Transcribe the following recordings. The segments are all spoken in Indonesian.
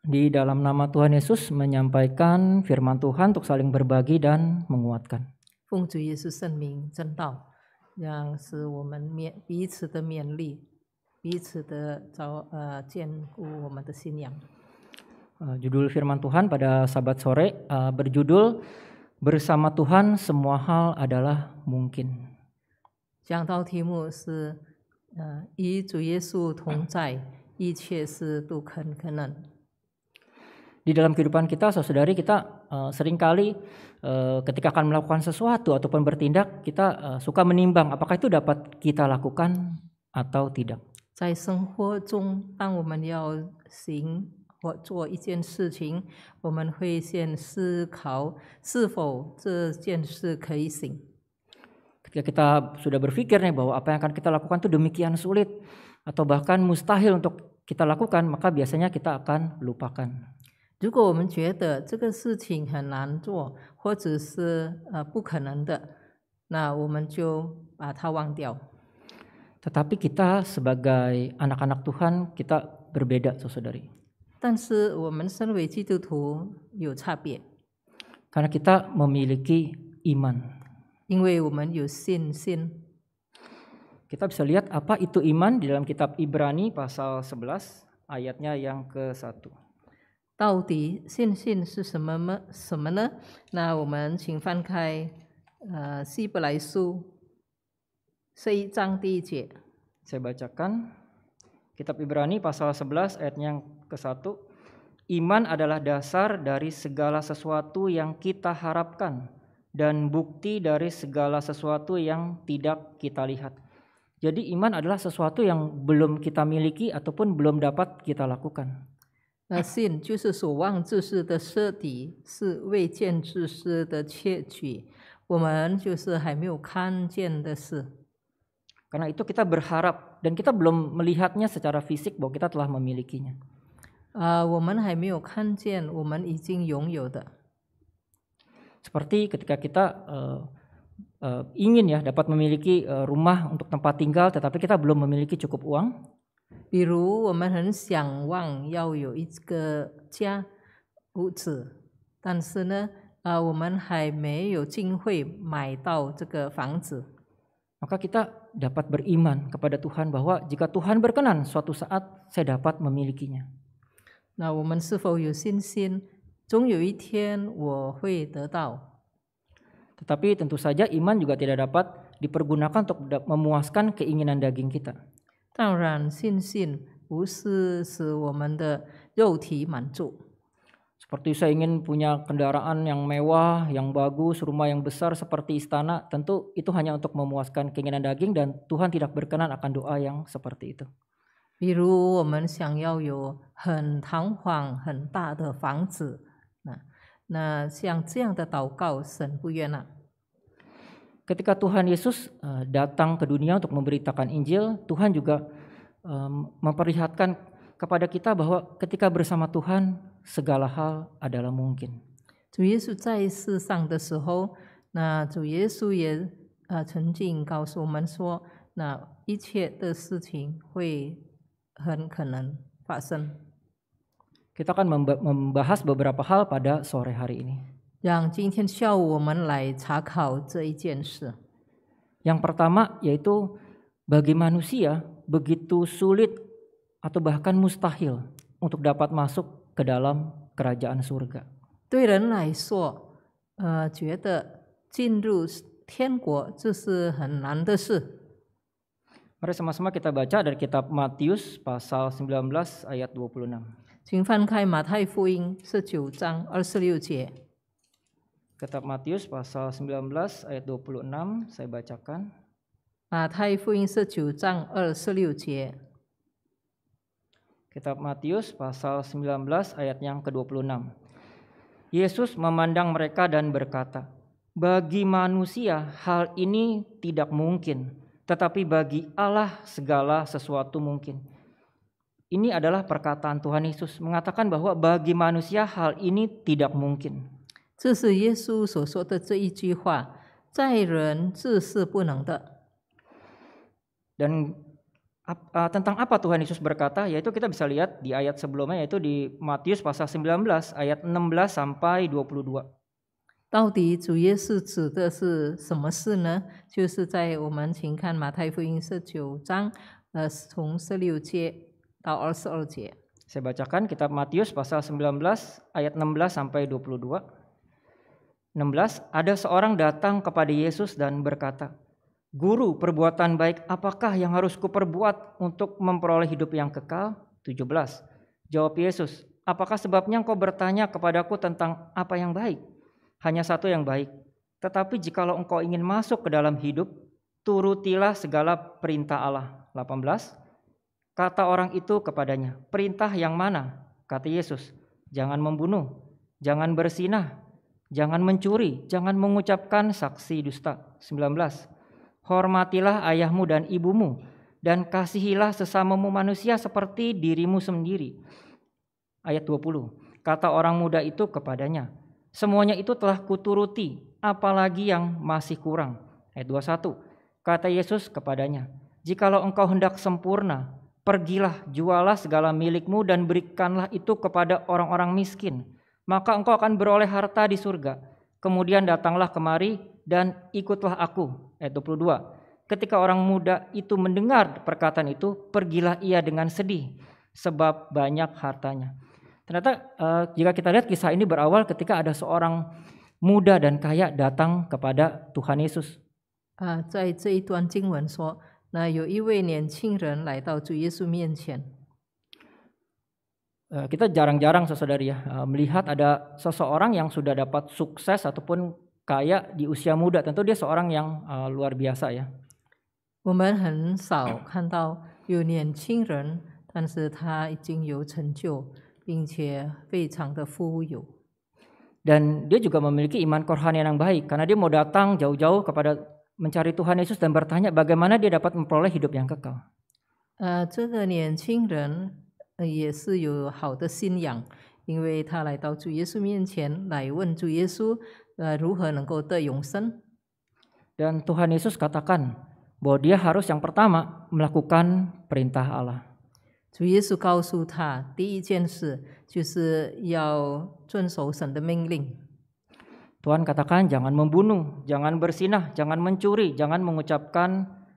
di dalam nama Tuhan Yesus menyampaikan firman Tuhan untuk saling berbagi dan menguatkan. judul firman Tuhan pada sabat sore uh, berjudul Bersama Tuhan semua hal adalah mungkin. 讲到题目是呃与主耶稣同在，一切事都肯可能。di dalam kehidupan kita, saudari kita uh, seringkali uh, ketika akan melakukan sesuatu ataupun bertindak, kita uh, suka menimbang apakah itu dapat kita lakukan atau tidak. 在生活中，当我们要行或做一件事情，我们会先思考是否这件事可以行。Ketika kita sudah berpikir nih bahwa apa yang akan kita lakukan itu demikian sulit atau bahkan mustahil untuk kita lakukan, maka biasanya kita akan lupakan. 如果我们觉得这个事情很难做，或者是呃不可能的，那我们就把它忘掉。Tetapi kita sebagai anak-anak Tuhan kita berbeda, saudari. 但是我们身为基督徒有差别。Karena kita memiliki iman. 因为我们有信心。Kita bisa lihat apa itu iman di dalam kitab Ibrani pasal 11 ayatnya yang ke-1. 到底信心是什么么什么呢？那我们请翻开呃希伯来书十一章第一节。Saya bacakan Kitab Ibrani pasal 11 ayat yang ke-1. Iman adalah dasar dari segala sesuatu yang kita harapkan dan bukti dari segala sesuatu yang tidak kita lihat. Jadi iman adalah sesuatu yang belum kita miliki ataupun belum dapat kita lakukan. 那信就是所望之事的设立，是未见之事的窃取。我们就是还没有看见的事。Karena itu kita berharap dan kita belum melihatnya secara fisik bahwa kita telah memilikinya。啊，我们还没有看见我们已经拥有的。seperti ketika kita ingin ya dapat memiliki rumah untuk tempat tinggal tetapi kita belum memiliki cukup uang。比如我们很想望要有一个家、屋子，但是呢，呃，我们还没有机会买到这个房子。Maka kita dapat beriman kepada Tuhan bahwa jika Tuhan berkenan, suatu saat saya dapat memilikinya. Nah, Tetapi tentu saja iman juga tidak dapat dipergunakan untuk memuaskan keinginan daging kita. 当然，信心不是使我们的肉体满足。Seperti saya ingin punya kendaraan yang mewah, yang bagus, rumah yang besar seperti istana, tentu itu hanya untuk memuaskan keinginan daging dan Tuhan tidak berkenan akan doa yang seperti itu. 比如我们想要有很堂皇、很大的房子，那那像这样的祷告，神不悦纳。Ketika Tuhan Yesus eh, datang ke dunia untuk memberitakan Injil, Tuhan juga memperlihatkan kepada kita bahwa ketika bersama Tuhan segala hal adalah mungkin. Kita akan membahas beberapa hal pada sore hari ini. 让今天下午我们来查考这一件事。Yang pertama yaitu bagi manusia begitu sulit atau bahkan mustahil untuk dapat masuk ke dalam kerajaan surga. 对人来说，呃，觉得进入天国这是很难的事。Mari sama-sama kita baca dari kitab Matius pasal 19 ayat 26. 请翻开马太福音十九章二十六节。Kitab Matius pasal 19 ayat 26 saya bacakan. Kitab Matius pasal 19 ayat yang ke-26. Yesus memandang mereka dan berkata, "Bagi manusia hal ini tidak mungkin, tetapi bagi Allah segala sesuatu mungkin." Ini adalah perkataan Tuhan Yesus mengatakan bahwa bagi manusia hal ini tidak mungkin. 这是耶稣所说的这一句话，在人自是不能的。Dan Dan uh, tentang apa Tuhan Yesus berkata? Yaitu kita bisa lihat di ayat sebelumnya yaitu di Matius pasal 19 ayat 16 sampai 22. 到底主耶稣指的是什么事呢？就是在我们请看马太福音十九章，呃，从十六节到二十二节。Saya bacakan kitab Matius pasal 19 ayat 16 sampai 22. 16 ada seorang datang kepada Yesus dan berkata, "Guru, perbuatan baik apakah yang harus kuperbuat untuk memperoleh hidup yang kekal?" 17 Jawab Yesus, "Apakah sebabnya engkau bertanya kepadaku tentang apa yang baik? Hanya satu yang baik. Tetapi jikalau engkau ingin masuk ke dalam hidup, turutilah segala perintah Allah." 18 Kata orang itu kepadanya, "Perintah yang mana?" Kata Yesus, "Jangan membunuh, jangan bersinah, Jangan mencuri, jangan mengucapkan saksi dusta. 19. Hormatilah ayahmu dan ibumu dan kasihilah sesamamu manusia seperti dirimu sendiri. Ayat 20. Kata orang muda itu kepadanya, semuanya itu telah kuturuti, apalagi yang masih kurang. Ayat 21. Kata Yesus kepadanya, jikalau engkau hendak sempurna, pergilah, jualah segala milikmu dan berikanlah itu kepada orang-orang miskin maka engkau akan beroleh harta di surga. Kemudian datanglah kemari dan ikutlah aku. Ayat 22. Ketika orang muda itu mendengar perkataan itu, pergilah ia dengan sedih sebab banyak hartanya. Ternyata eh, jika kita lihat kisah ini berawal ketika ada seorang muda dan kaya datang kepada Tuhan Yesus. Ah, Eh, kita jarang-jarang saudari ya eh, melihat ada seseorang yang sudah dapat sukses ataupun kaya di usia muda. Tentu dia seorang yang uh, luar biasa ya. Dan dia juga memiliki iman korhan yang baik karena dia mau datang jauh-jauh kepada mencari Tuhan Yesus dan bertanya bagaimana dia dapat memperoleh hidup yang kekal. Uh, 这个年轻人 dan Tuhan Yesus katakan bahwa dia harus yang pertama melakukan perintah Allah. 主耶稣告诉他，第一件事就是要遵守神的命令。Tuhan katakan jangan membunuh, jangan bersinah, jangan mencuri, jangan mengucapkan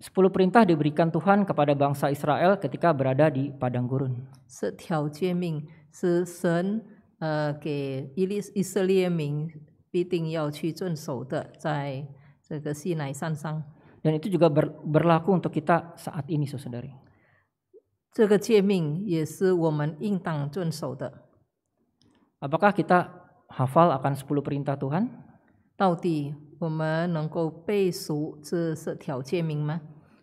Sepuluh perintah diberikan Tuhan kepada bangsa Israel ketika berada di padang gurun. Eh, Dan itu juga ber, berlaku untuk kita saat ini, saudari. Apakah kita hafal akan 10 perintah Tuhan? 到底我们能够背熟这十条诫命吗？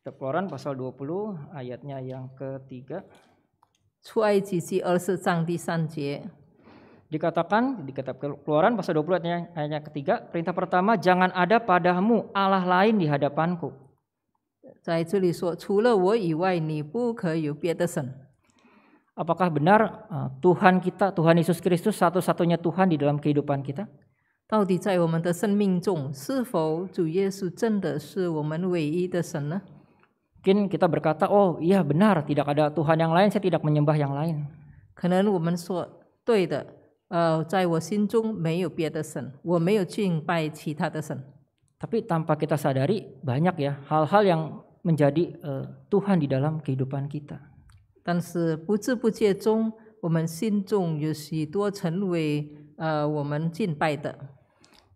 Kitab Keluaran pasal 20 ayatnya yang ketiga. sang di Dikatakan di kitab Keluaran pasal 20 ayatnya, ayatnya ketiga, perintah pertama jangan ada padamu allah lain di hadapanku. suo chu le wo yi wai ni bu ke bie de shen. Apakah benar e, Tuhan kita, Tuhan Yesus Kristus satu-satunya Tuhan di dalam kehidupan kita? 到底在我们的生命中，是否主耶稣真的是我们唯一的神呢？Mungkin kita berkata, oh iya benar, tidak ada Tuhan yang lain, saya tidak menyembah yang lain. tapi tanpa kita sadari banyak ya hal-hal yang menjadi uh, Tuhan di dalam kehidupan kita.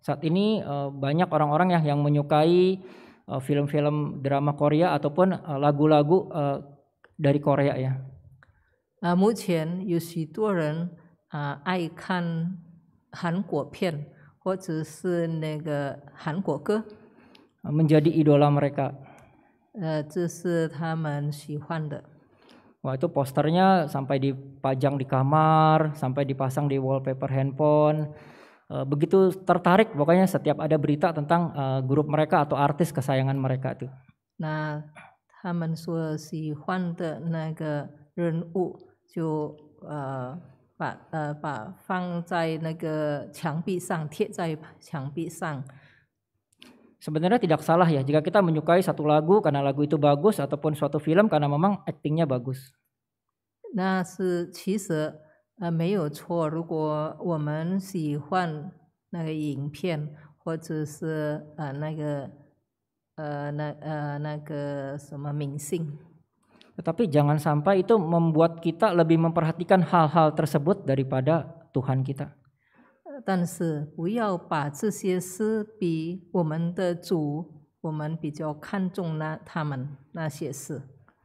saat ini uh, banyak orang-orang yang yang menyukai Eh, film-film drama Korea ataupun eh, lagu-lagu eh, dari Korea ya. 啊，目前有许多人啊爱看韩国片或者是那个韩国歌。menjadi ah, ah, kan idola mereka. 呃，这是他们喜欢的。Wah ah, itu posternya sampai dipajang di kamar, sampai dipasang di wallpaper handphone. Eh, begitu tertarik pokoknya setiap ada berita tentang uh, grup mereka atau artis kesayangan mereka itu. Nah, Sebenarnya tidak salah ya jika kita menyukai satu lagu karena lagu itu bagus ataupun suatu film karena memang aktingnya bagus. Nah, 呃，没有错。如果我们喜欢那个影片，或者是呃那个，呃那呃那个什么明星，呃，但是不要把这些事比我们的主，我们比较看重那他们那些事。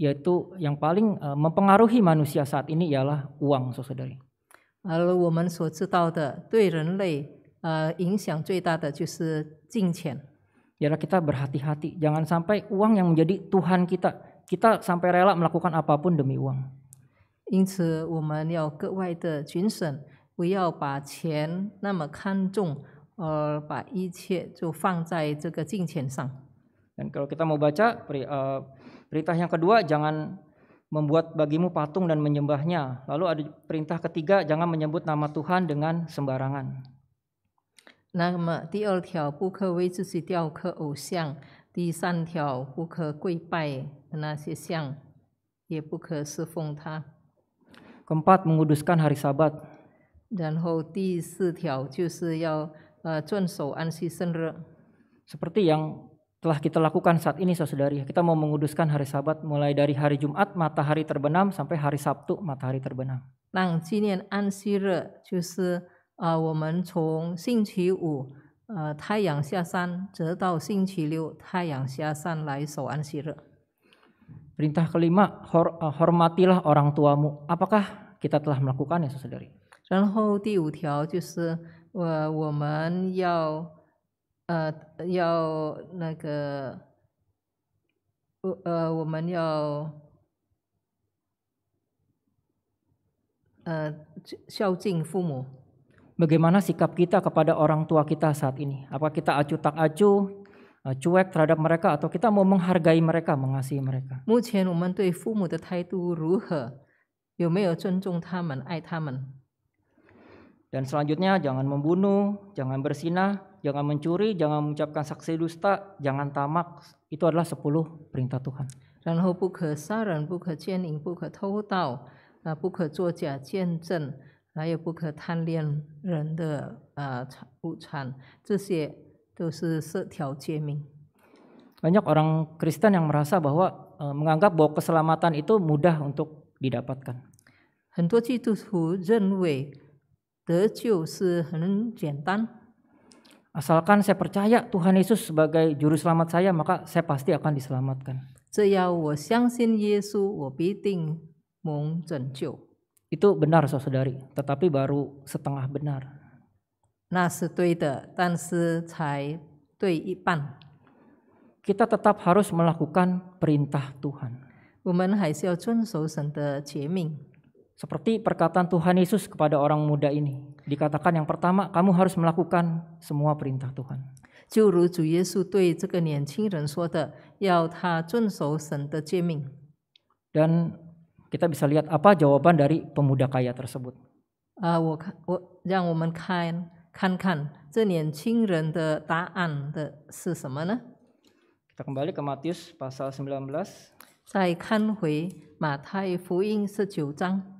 yaitu yang paling uh, mempengaruhi manusia saat ini ialah uang, saudari. Lalu Ya kita berhati-hati, jangan sampai uang yang menjadi Tuhan kita, kita sampai rela melakukan apapun demi uang. Dan kalau kita mau baca uh, Perintah yang kedua, jangan membuat bagimu patung dan menyembahnya. Lalu ada perintah ketiga, jangan menyebut nama Tuhan dengan sembarangan. Keempat, menguduskan hari Sabat. Seperti yang telah kita lakukan saat ini saudari. Kita mau menguduskan hari sabat mulai dari hari Jumat matahari terbenam sampai hari Sabtu matahari terbenam. An 让纪念安息日，就是呃，我们从星期五呃太阳下山，直到星期六太阳下山来守安息日。Perintah uh, uh, kelima, hor, uh, hormatilah orang tuamu. Apakah kita telah melakukannya, saudari? 然后第五条就是，呃，我们要呃要那个，呃我们要呃孝敬父母。Bagaimana sikap kita kepada orang tua kita saat ini? Apa kita acu tak acu uh, cuek terhadap mereka atau kita mau menghargai mereka, mengasihi mereka? Dan selanjutnya jangan membunuh, jangan bersinah, jangan mencuri, jangan mengucapkan saksi dusta, jangan tamak. Itu adalah 10 perintah Tuhan. Nah, nah, ya Dan ah, Banyak orang Kristen yang merasa bahwa e, menganggap bahwa keselamatan itu mudah untuk didapatkan. 很多基督徒认为得救是很简单。Asalkan saya percaya Tuhan Yesus sebagai juru selamat saya, maka saya pasti akan diselamatkan. Itu benar saudari, tetapi baru setengah benar. Nah, Kita tetap harus melakukan perintah Tuhan. Seperti perkataan Tuhan Yesus kepada orang muda ini dikatakan yang pertama kamu harus melakukan semua perintah Tuhan. Dan kita bisa lihat apa jawaban dari pemuda kaya tersebut. Kita kembali ke Matius pasal 19. 再看回马太福音十九章。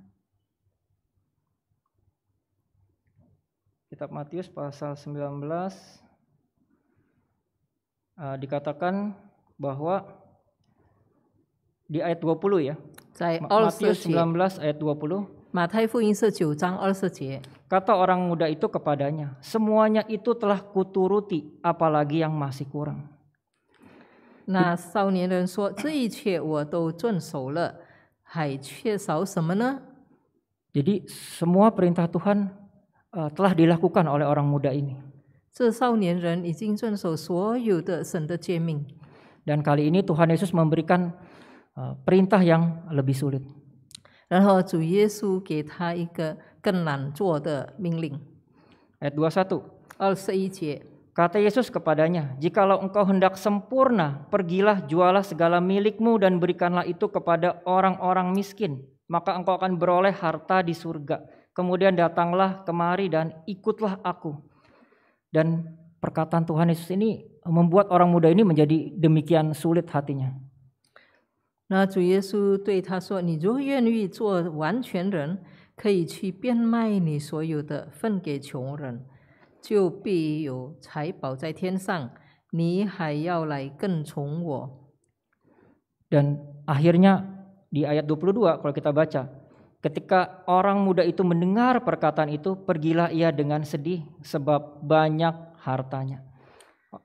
kitab Matius pasal 19 uh, eh, dikatakan bahwa di ayat 20 ya. Matius 19 ayat 20. kata orang muda itu kepadanya, semuanya itu telah kuturuti, apalagi yang masih kurang. Nah, Jadi semua perintah Tuhan uh, telah dilakukan oleh orang muda ini. Dan kali ini Tuhan Yesus memberikan uh, perintah yang lebih sulit. 然后主耶稣给他一个更难做的命令。Ayat 21. 21 Kata Yesus kepadanya, "Jikalau engkau hendak sempurna, pergilah jualah segala milikmu dan berikanlah itu kepada orang-orang miskin, maka engkau akan beroleh harta di surga." Kemudian datanglah kemari dan ikutlah aku. Dan perkataan Tuhan Yesus ini membuat orang muda ini menjadi demikian sulit hatinya. Nah, Tuhan 那主耶稣对他说：“你若愿意做完全人，可以去变卖你所有的，分给穷人，就必有财宝在天上。你还要来跟从我。” Dan akhirnya di ayat 22 kalau kita baca, Ketika orang muda itu mendengar perkataan itu, pergilah ia dengan sedih sebab banyak hartanya.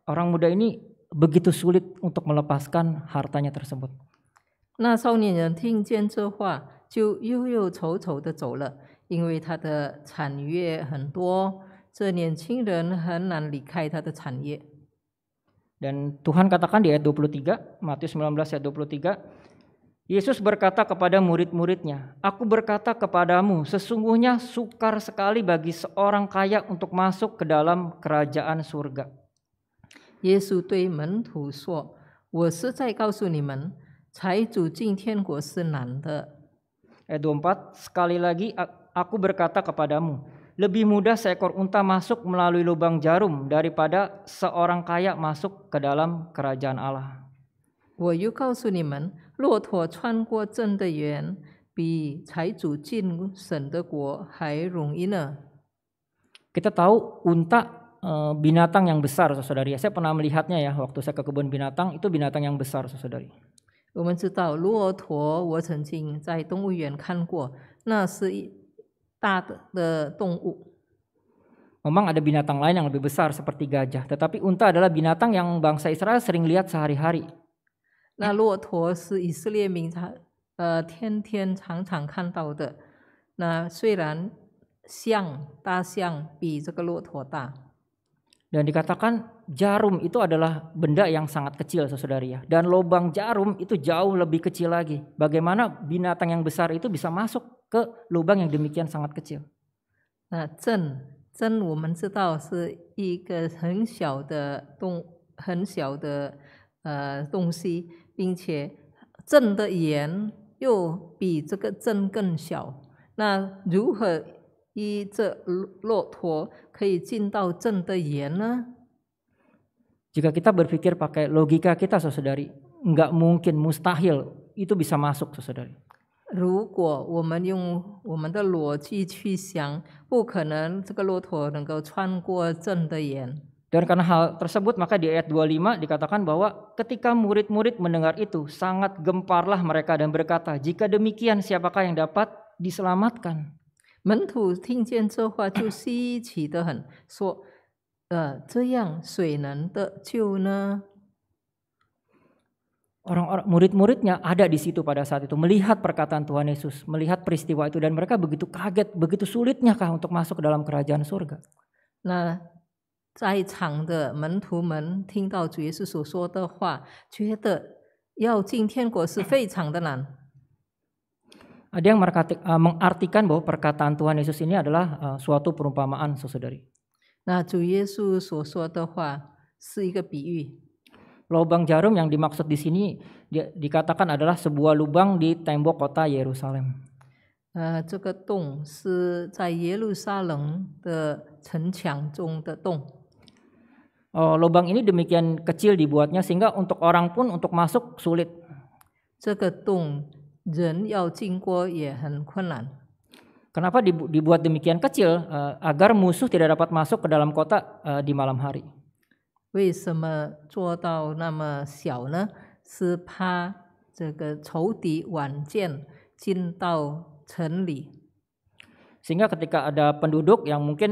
Orang muda ini begitu sulit untuk melepaskan hartanya tersebut. Nah, Dan Tuhan katakan di ayat 23, Matius 19 ayat 23, Yesus berkata kepada murid-muridnya, "Aku berkata kepadamu, sesungguhnya sukar sekali bagi seorang kaya untuk masuk ke dalam kerajaan surga." Yesus 对门徒说：“我是在告诉你们，财主进天国是难的。” Ayat 24, sekali lagi aku berkata kepadamu, lebih mudah seekor unta masuk melalui lubang jarum daripada seorang kaya masuk ke dalam kerajaan Allah. suniman kita tahu unta e, binatang yang besar, saudari. Saya pernah melihatnya ya waktu saya ke kebun binatang. Itu binatang yang besar, saudari. 我们知道骆驼，我曾经在动物园看过，那是一大的动物。Memang ada binatang lain yang lebih besar seperti gajah, tetapi unta adalah binatang yang bangsa Israel sering lihat sehari-hari. 那骆驼是以色列常，呃，天天常常看到的。那虽然象、大象比这个骆驼大，dan dikatakan jarum itu adalah benda yang sangat kecil, saudariya. dan lubang jarum itu jauh lebih kecil lagi. Bagaimana binatang yang besar itu bisa masuk ke lubang yang demikian sangat kecil? Nah, cen, cen, 我们知道是一个很小的东，很小的呃东西。并且，镇的圆又比这个镇更小。那如何依这骆驼可以进到镇的圆呢？jika kita b e r p i k i r pakai logika kita, saudari, nggak mungkin mustahil itu bisa masuk, saudari. 如果我们用我们的逻辑去想，不可能这个骆驼能够穿过镇的圆。Dan karena hal tersebut maka di ayat 25 dikatakan bahwa ketika murid-murid mendengar itu sangat gemparlah mereka dan berkata, jika demikian siapakah yang dapat diselamatkan? orang Orang-orang murid-muridnya ada di situ pada saat itu melihat perkataan Tuhan Yesus, melihat peristiwa itu dan mereka begitu kaget, begitu sulitnya kah untuk masuk ke dalam kerajaan surga. Nah, 在场的门徒们听到主耶稣所说的话，觉得要进天国是非常的难。Ada yang eh, mengartikan bahwa perkataan Tuhan Yesus ini adalah eh, suatu perumpamaan, saudari. Nah, Tuhan Yesus 所说的话是一个比喻。Lubang jarum yang dimaksud di sini di, dikatakan adalah sebuah lubang di tembok kota Yerusalem. Uh, Yerusalem. Oh, lubang ini demikian kecil dibuatnya sehingga untuk orang pun untuk masuk sulit. Kenapa dibuat demikian kecil eh, agar musuh tidak dapat masuk ke dalam kota eh, di malam hari? Sehingga ketika ada penduduk yang mungkin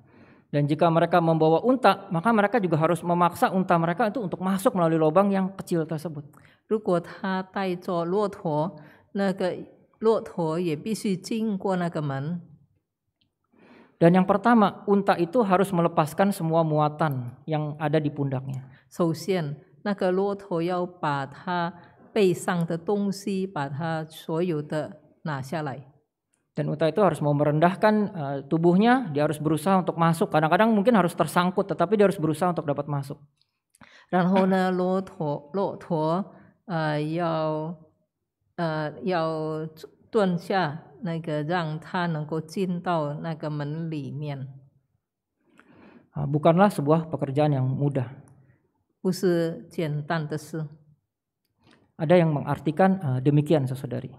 Dan jika mereka membawa unta, maka mereka juga harus memaksa unta mereka itu untuk masuk melalui lubang yang kecil tersebut. Dan yang pertama, unta itu harus melepaskan semua muatan yang ada di pundaknya. 首先，那个骆驼要把它背上的东西，把它所有的拿下来。dan Uta itu harus mau merendahkan uh, tubuhnya, dia harus berusaha untuk masuk. Kadang-kadang mungkin harus tersangkut, tetapi dia harus berusaha untuk dapat masuk. Dan eh, eh, Bukanlah sebuah pekerjaan yang mudah. Ada yang mengartikan uh, demikian, saudari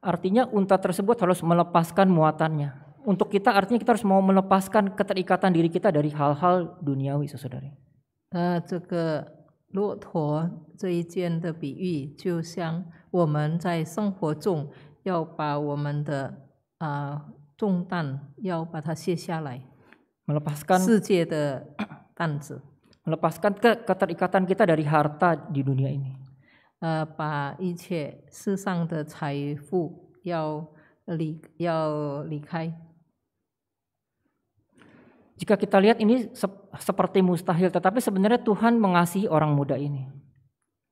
artinya unta tersebut harus melepaskan muatannya. Untuk kita artinya kita harus mau melepaskan keterikatan diri kita dari hal-hal duniawi, saudari. Uh, melepaskan ke keterikatan kita dari harta di dunia ini. 呃，把一切世上的财富要离要离开。Jika kita lihat ini seperti mustahil, tetapi sebenarnya Tuhan mengasihi orang muda ini.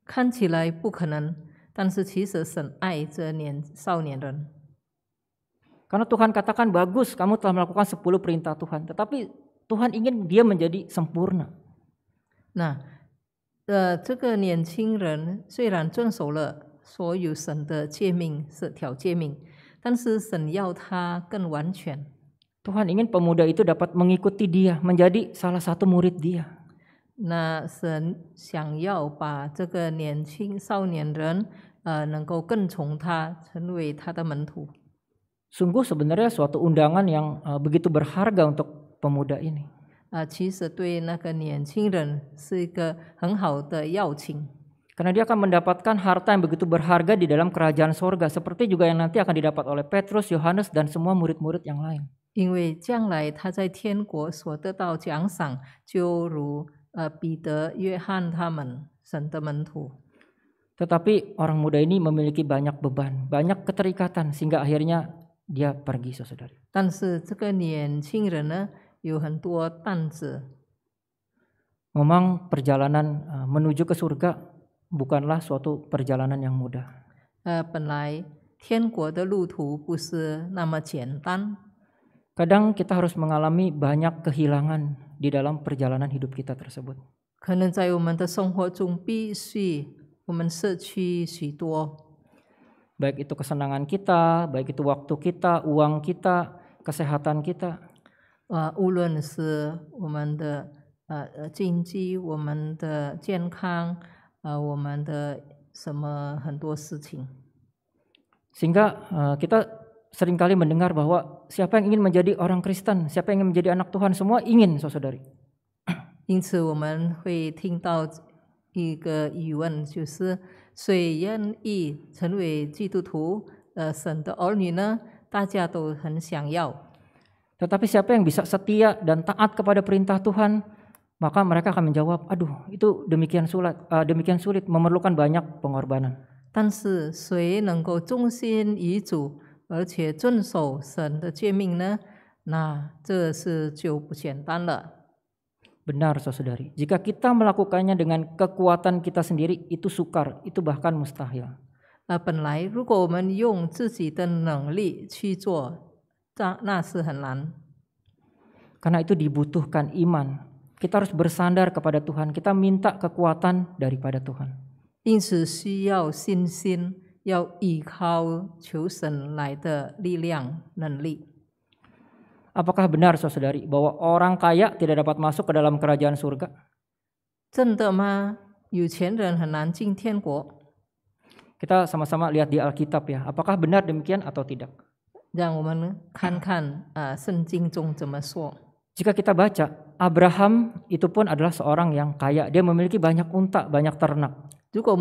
Karena Tuhan katakan bagus, kamu telah melakukan 10 perintah Tuhan, tetapi Tuhan ingin dia menjadi sempurna. Nah, 呃，这个年轻人虽然遵守了所有神的诫命是条诫命，但是神要他更完全。Tuhan ingin pemuda itu dapat mengikuti dia, menjadi salah satu murid dia. Nah, yang ta, ta Sungguh sebenarnya suatu undangan yang uh, begitu berharga untuk pemuda ini. 啊，其实对那个年轻人是一个很好的邀请。Karena dia akan mendapatkan harta yang begitu berharga di dalam kerajaan sorga, seperti juga yang nanti akan didapat oleh Petrus, Yohanes, dan semua murid-murid yang lain. Tetapi orang muda ini memiliki banyak beban, banyak keterikatan sehingga akhirnya dia pergi, orang muda ini memiliki banyak banyak beban, keterikatan sehingga akhirnya dia saudara. saudari. 有很多担子。Memang perjalanan menuju ke surga bukanlah suatu perjalanan yang mudah. 呃，本来天国的路途不是那么简单。Kadang kita harus mengalami banyak kehilangan di dalam perjalanan hidup kita tersebut. 可能在我们的生活中必须我们失去许多，Baik itu kesenangan kita, baik itu waktu kita, uang kita, kesehatan kita. 呃，无论是我们的呃呃经济，我们的健康，呃，我们的什么很多事情，所以讲呃，我们经常听到，就是谁愿意成为基督徒，呃，神的儿女呢？大家都很想要。Tetapi siapa yang bisa setia dan taat kepada perintah Tuhan, maka mereka akan menjawab, aduh itu demikian sulit, uh, eh, demikian sulit memerlukan banyak pengorbanan. 但是谁能够忠心以主，而且遵守神的诫命呢？那这是就不简单了。Benar, saudari. Jika kita melakukannya dengan kekuatan kita sendiri, itu sukar, itu bahkan mustahil. Nah, 那是很难。Karena itu dibutuhkan iman. Kita harus bersandar kepada Tuhan. Kita minta kekuatan daripada Tuhan. 因此需要信心，要依靠求神来的力量、能力。Apakah benar saudari bahwa orang kaya tidak dapat masuk ke dalam kerajaan surga? Kita sama sama-sama lihat di Alkitab ya, apakah benar demikian atau tidak? dan kita baca, Abraham itu pun adalah seorang yang kaya. Dia memiliki banyak unta, banyak ternak. Jika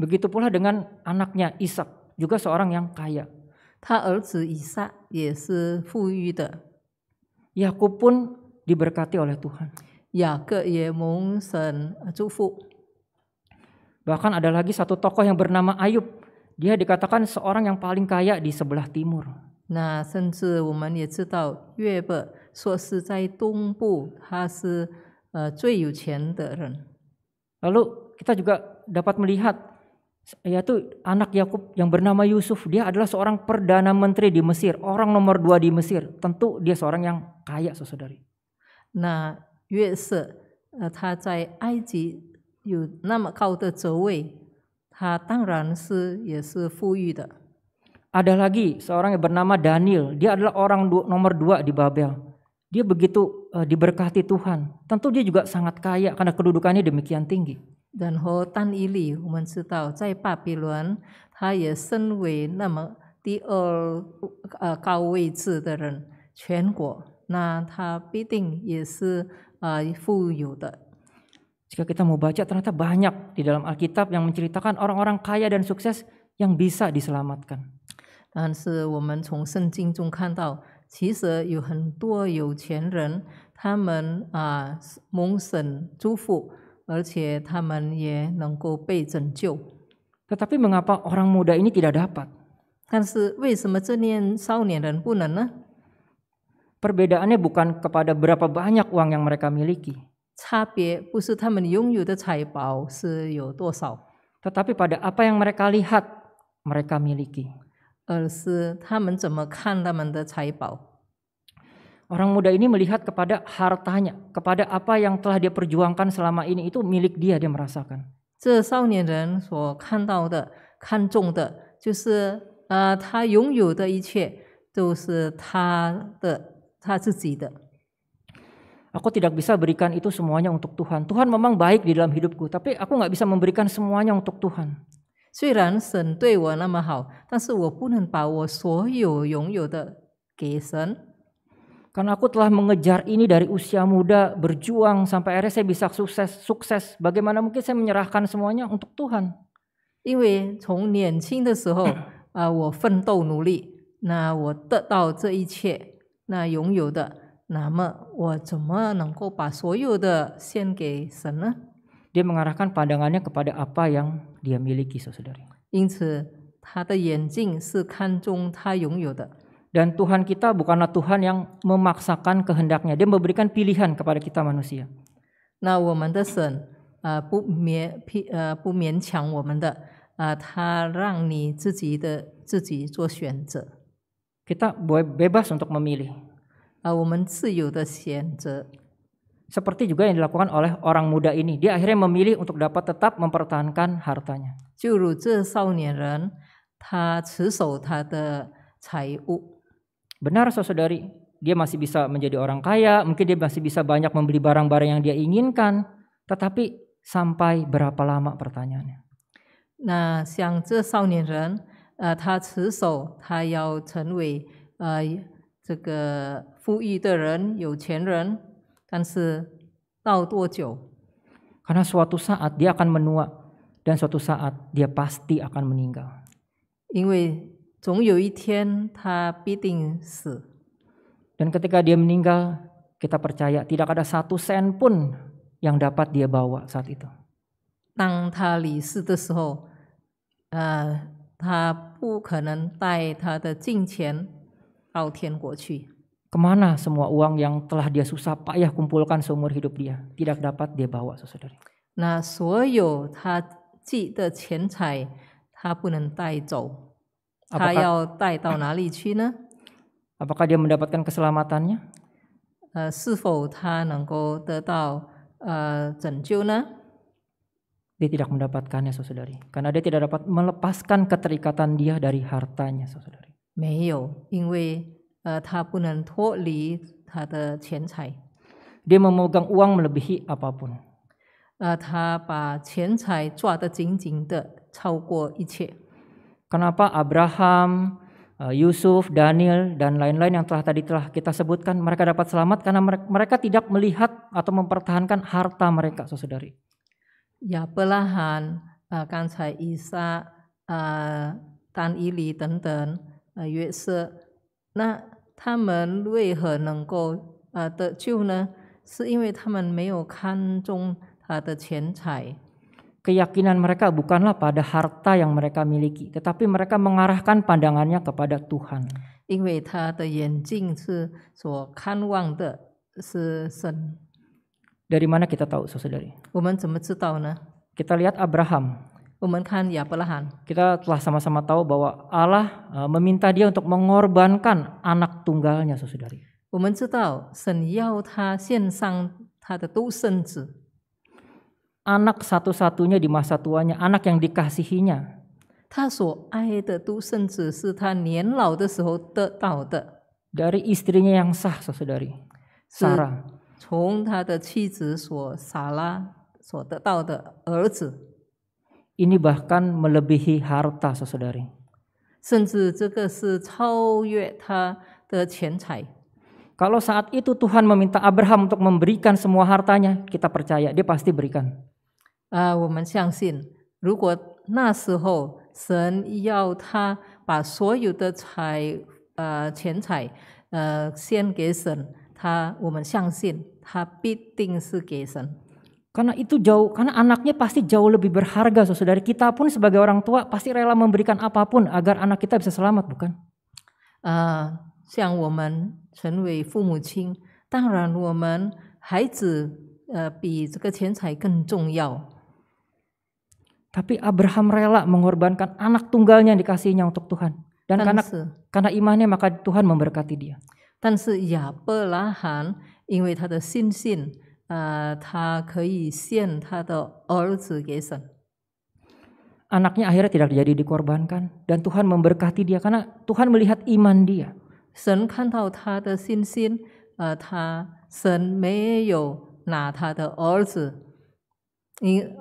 Begitu pula dengan anaknya Ishak, juga seorang yang kaya. 他儿子以撒也是富裕的。Yakub pun diberkati oleh Tuhan. Ya, Bahkan ada lagi satu tokoh yang bernama Ayub. Dia dikatakan seorang yang paling kaya di sebelah timur. Nah, 甚至我们也知道约伯说是在东部，他是呃最有钱的人。Lalu eh, kita juga dapat melihat yaitu anak Yakub yang bernama Yusuf. Dia adalah seorang perdana menteri di Mesir, orang nomor dua di Mesir. Tentu dia seorang yang kaya, saudari. Nah, 约瑟，呃，他在埃及有那么高的职位，他当然是也是富裕的。Ada lagi seorang yang bernama Daniel. Dia adalah orang nomor dua di Babel. Dia begitu uh, diberkati Tuhan. Tentu dia juga sangat kaya karena kedudukannya demikian tinggi. Dan Ho Tan Ili, 我们知道在巴比伦，他也身为那么第二呃高位置的人，全国，那他必定也是 Uh, Jika kita mau baca ternyata banyak di dalam Alkitab yang menceritakan orang-orang kaya dan sukses yang bisa diselamatkan. Tetapi mengapa orang muda ini tidak dapat? 但是为什么这年少年人不能呢？Perbedaannya bukan kepada berapa banyak uang yang mereka miliki. tetapi pada apa yang mereka lihat mereka miliki. Orang muda ini melihat kepada hartanya, kepada apa yang telah dia perjuangkan selama ini itu milik dia dia merasakan. Uh, Aku tidak bisa berikan itu semuanya untuk Tuhan. Tuhan memang baik di dalam hidupku, tapi aku nggak bisa memberikan semuanya untuk Tuhan. 虽然神对我那么好，但是我不能把我所有拥有的给神。Karena aku telah mengejar ini dari usia muda, berjuang sampai akhirnya saya bisa sukses, sukses. Bagaimana mungkin saya menyerahkan semuanya untuk Tuhan? 因为从年轻的时候啊、呃，我奋斗努力，那我得到这一切。那拥有的，那么我怎么能够把所有的献给神呢？他把他的眼光放在他所拥有的。因此，他的眼睛是看中他拥有的。而我们的神不勉强我们，他让你自己做选择。Kita boleh bebas untuk memilih. Seperti juga yang dilakukan oleh orang muda ini. Dia akhirnya memilih untuk dapat tetap mempertahankan hartanya. Benar, saudari. Dia masih bisa menjadi orang kaya, mungkin dia masih bisa banyak membeli barang-barang yang dia inginkan. Tetapi sampai berapa lama pertanyaannya? Nah, 像这少年人，呃，他持守，他要成为呃这个富裕的人、有钱人，但是到多久？因为总有一天他必定死，当他离世的时候，呃。他不可能带他的金钱到天国去。Kemana semua uang yang telah dia susah payah kumpulkan seumur hidup dia tidak dapat dia bawa, saudara. Apakah dia mendapatkan keselamatannya? 呃，是否他能够得到呃拯救呢？dia tidak mendapatkannya saudari karena dia tidak dapat melepaskan keterikatan dia dari hartanya saudari eh, dia memegang uang melebihi apapun. Eh, kenapa Abraham, eh, Yusuf, Daniel dan lain-lain yang telah tadi telah kita sebutkan mereka dapat selamat karena mereka tidak melihat atau mempertahankan harta mereka, saudari. 呀，布拉罕，呃，刚才以撒，呃，但以理等等，呃，约瑟，那他们为何能够呃得救呢？是因为他们没有看重他的钱财。Keyakinan ya, eh, kan eh, eh, nah, kan mereka bukanlah pada harta yang mereka miliki, tetapi mereka mengarahkan pandangannya kepada Tuhan. Tuhan. Dari mana kita tahu, saudari? Kita lihat Abraham. Kan, ya, kita telah sama-sama tahu bahwa Allah uh, meminta dia untuk mengorbankan anak tunggalnya, saudari. tahu, xian Anak satu-satunya di masa tuanya, anak yang dikasihinya, Dari istrinya yang sah, saudari. Sarah. 从他的妻子所撒拉所得到的儿子。Ini bahkan melebihi harta, saudari. saat itu Tuhan meminta Abraham untuk memberikan semua hartanya, kita percaya dia pasti berikan. Ah, uh, uh karena itu jauh, karena anaknya pasti jauh lebih berharga, saudara. Kita pun sebagai orang tua pasti rela memberikan apapun agar anak kita bisa selamat, bukan? Uh, Tapi Abraham rela mengorbankan anak tunggalnya yang dikasihnya untuk Tuhan. Dan karena, kan karena imannya maka Tuhan memberkati dia. 但是亚伯拉罕因为他的信心，啊，他可以献他的儿子给神，儿子他最后没有被献祭，神祝福他。神看到他的信心，啊，神没有拿他的儿子，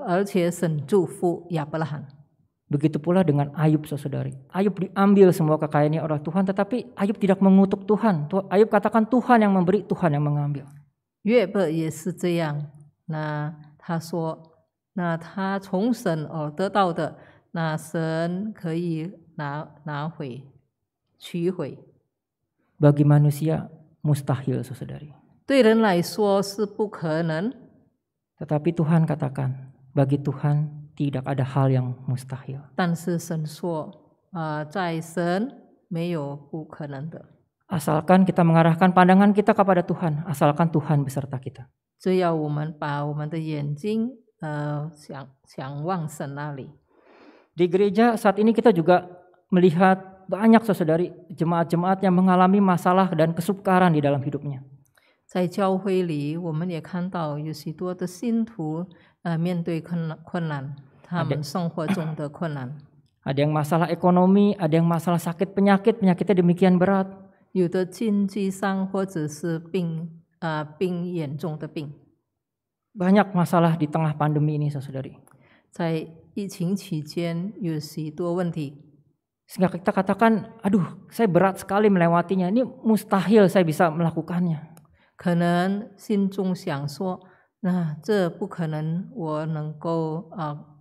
而且神祝福亚伯拉罕。Begitu pula dengan Ayub saudari. Ayub diambil semua kekayaannya oleh Tuhan tetapi Ayub tidak mengutuk Tuhan. Ayub katakan Tuhan yang memberi, Tuhan yang mengambil. bagi manusia mustahil, saudari. tetapi Tuhan katakan, bagi Tuhan tidak ada hal yang mustahil. Asalkan kita mengarahkan pandangan kita kepada Tuhan, asalkan Tuhan beserta kita. Di gereja saat ini kita juga melihat banyak saudari jemaat-jemaat yang mengalami masalah dan kesukaran di dalam hidupnya. 在教会里，我们也看到有许多的信徒，呃，面对困困难。ada yang masalah ekonomi, ada yang masalah sakit penyakit, penyakitnya demikian berat. Banyak masalah di tengah pandemi ini, saudari. Sehingga kita katakan, aduh, saya berat sekali melewatinya. Ini mustahil saya bisa melakukannya. 可能心中想说，那这不可能，我能够啊。呃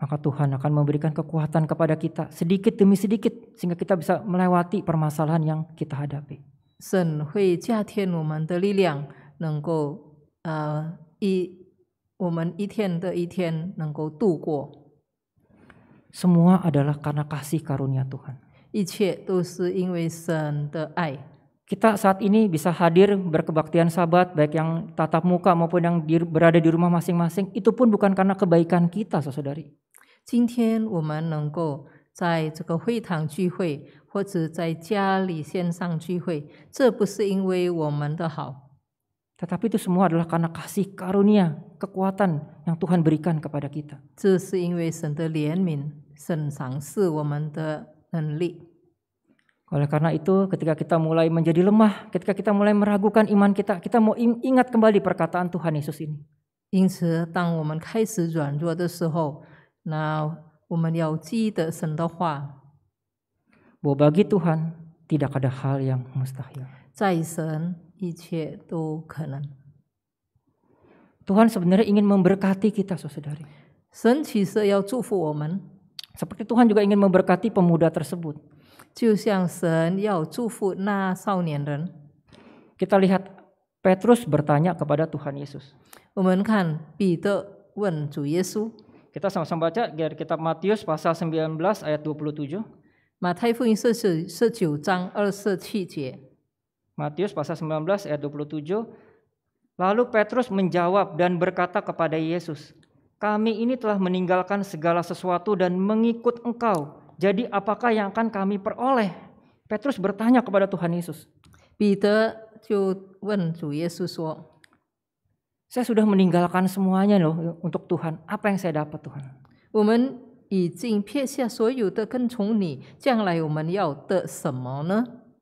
maka Tuhan akan memberikan kekuatan kepada kita sedikit demi sedikit sehingga kita bisa melewati permasalahan yang kita hadapi. Semua adalah karena kasih karunia Tuhan. Kita saat ini bisa hadir berkebaktian sahabat, baik yang tatap muka maupun yang berada di rumah masing-masing itu pun bukan karena kebaikan kita saudari. 今天我们能够在这个会堂聚会，或者在家里线上聚会，这不是因为我们的好。Tetapi itu semua adalah karena kasih karunia, kekuatan yang Tuhan berikan kepada kita. Oleh karena itu, ketika kita mulai menjadi lemah, ketika kita mulai meragukan iman kita, kita mau ingat kembali perkataan Tuhan Yesus ini. 因此，当我们开始软弱的时候，那我们要记得神的话。bahwa bagi Tuhan tidak ada hal yang mustahil. sebenarnya ingin memberkati kita, saudari. 神其实要祝福我们。Seperti Tuhan juga ingin memberkati pemuda tersebut. 就像神要祝福那少年人。Kita lihat Petrus bertanya kepada Tuhan Yesus. 我们看彼得问主耶稣。kita sama-sama baca dari kitab Matius pasal 19 ayat 27. Matius 19 ayat 27 Matius pasal 19 ayat 27. Lalu Petrus menjawab dan berkata kepada Yesus, "Kami ini telah meninggalkan segala sesuatu dan mengikut Engkau. Jadi apakah yang akan kami peroleh?" Petrus bertanya kepada Tuhan Yesus. 彼得就问主耶稣说：saya sudah meninggalkan semuanya loh eh, untuk Tuhan. Apa yang saya dapat Tuhan?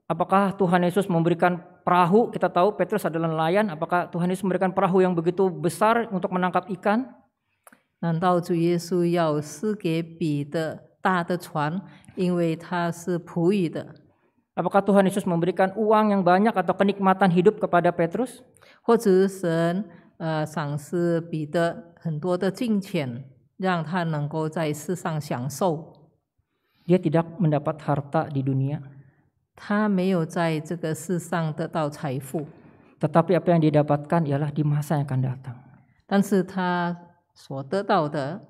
Apakah Tuhan Yesus memberikan perahu? Kita tahu Petrus adalah nelayan. Apakah Tuhan Yesus memberikan perahu yang begitu besar untuk menangkap ikan? Apakah Tuhan Yesus memberikan uang yang banyak atau kenikmatan hidup kepada Petrus? 或者神呃赏赐彼得很多的金钱，让他能够在世上享受。Dia tidak mendapat harta di dunia. 他没有在这个世上得到财富。Tetapi apa yang didapatkan ialah di masa yang akan datang. 但是他所得到的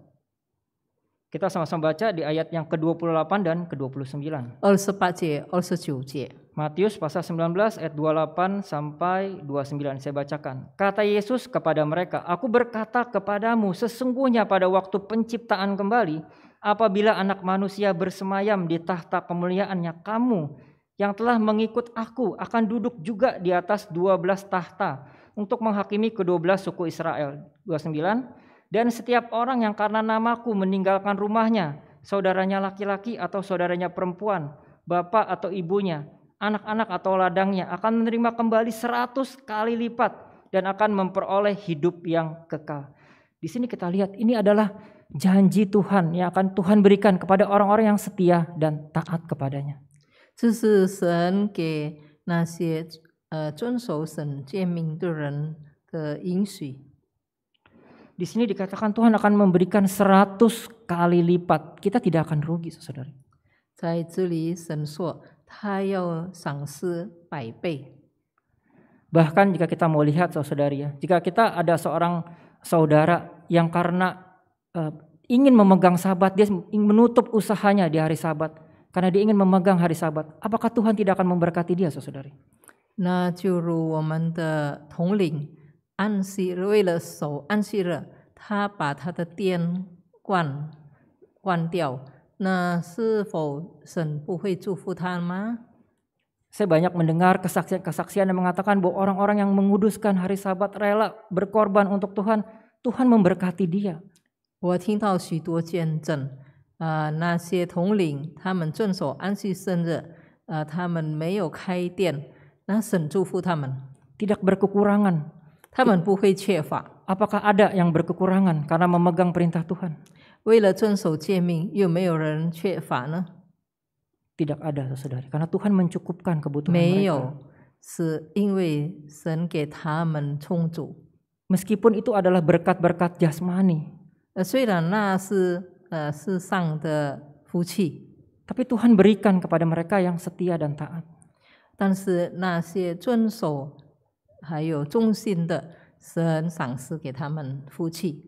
Kita sama-sama baca di ayat yang ke-28 dan ke-29. 二十八节、二十九节。Matius pasal 19 ayat 28 sampai 29 saya bacakan. Kata Yesus kepada mereka, "Aku berkata kepadamu, sesungguhnya pada waktu penciptaan kembali, apabila anak manusia bersemayam di tahta kemuliaannya, kamu yang telah mengikut aku akan duduk juga di atas 12 tahta untuk menghakimi ke-12 suku Israel." 29 dan setiap orang yang karena namaku meninggalkan rumahnya, saudaranya laki-laki atau saudaranya perempuan, bapak atau ibunya, anak-anak atau ladangnya akan menerima kembali seratus kali lipat dan akan memperoleh hidup yang kekal. Di sini kita lihat ini adalah janji Tuhan yang akan Tuhan berikan kepada orang-orang yang setia dan taat kepadanya. Eh, Di sini dikatakan Tuhan akan memberikan seratus kali lipat. Kita tidak akan rugi, saudari. 在这里，神说 bahkan jika kita mau lihat saudari ya, jika kita ada seorang saudara yang karena eh, ingin memegang sabat, dia ingin menutup usahanya di hari sabat karena dia ingin memegang hari sabat, apakah Tuhan tidak akan memberkati dia saudari? Nah, saya banyak mendengar kesaksian-kesaksian yang mengatakan bahwa orang-orang yang menguduskan hari Sabat rela berkorban untuk Tuhan, Tuhan memberkati dia. 我听到许多见证，呃，那些统领他们遵守安息生日，呃，他们没有开店，那神祝福他们。Tidak berkekurangan. Apakah ada yang berkekurangan karena memegang perintah Tuhan? 为了遵守诫命，有没有人缺乏呢？Tidak ada saudari, karena Tuhan mencukupkan kebutuhan mereka. 没有，是因为神给他们充足。Meskipun itu adalah berkat-berkat jasmani, 呃，虽然那是呃世上的福气，tapi Tuhan berikan kepada mereka yang setia dan taat. 但是那些遵守还有忠心的，神赏赐给他们福气。